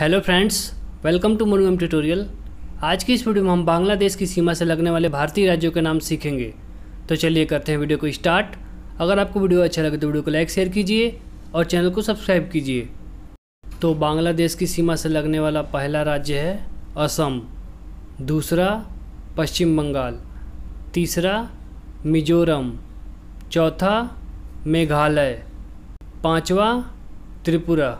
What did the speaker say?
hello friends welcome to मोरूम tutorial आज की इस वीडियो में हम बांग्लादेश की सीमा से लगने वाले भारतीय राज्यों के नाम सीखेंगे तो चलिए करते हैं वीडियो को स्टार्ट अगर आपको वीडियो अच्छा लगे तो वीडियो को लाइक शेयर कीजिए और चैनल को सब्सक्राइब कीजिए तो बांग्लादेश की सीमा से लगने वाला पहला राज्य है असम दूसरा पश्चिम बंगाल तीसरा मिजोरम चौथा मेघालय पाँचवा त्रिपुरा